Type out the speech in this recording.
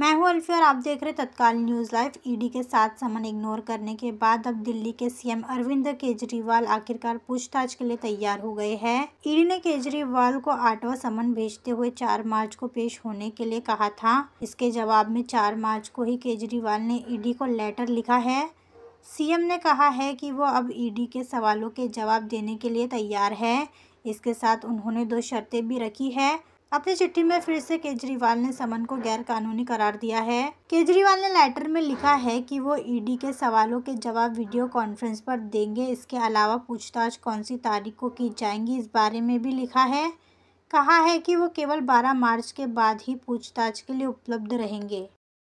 मैं हूं अल्फी और आप देख रहे तत्काल न्यूज़ लाइव ईडी e के साथ समन इग्नोर करने के बाद अब दिल्ली के सीएम अरविंद केजरीवाल आखिरकार पूछताछ के लिए तैयार हो गए हैं ईडी e ने केजरीवाल को आठवां समन भेजते हुए चार मार्च को पेश होने के लिए कहा था इसके जवाब में चार मार्च को ही केजरीवाल ने ईडी e को लेटर लिखा है सीएम ने कहा है कि वो अब ईडी के सवालों के जवाब देने के लिए तैयार है इसके साथ उन्होंने दो शर्तें भी रखी है अपनी चिट्ठी में फिर से केजरीवाल ने समन को गैरकानूनी करार दिया है केजरीवाल ने लेटर में लिखा है कि वो ईडी e के सवालों के जवाब वीडियो कॉन्फ्रेंस पर देंगे इसके अलावा पूछताछ कौन सी तारीख को की जाएंगी इस बारे में भी लिखा है कहा है कि वो केवल 12 मार्च के बाद ही पूछताछ के लिए उपलब्ध रहेंगे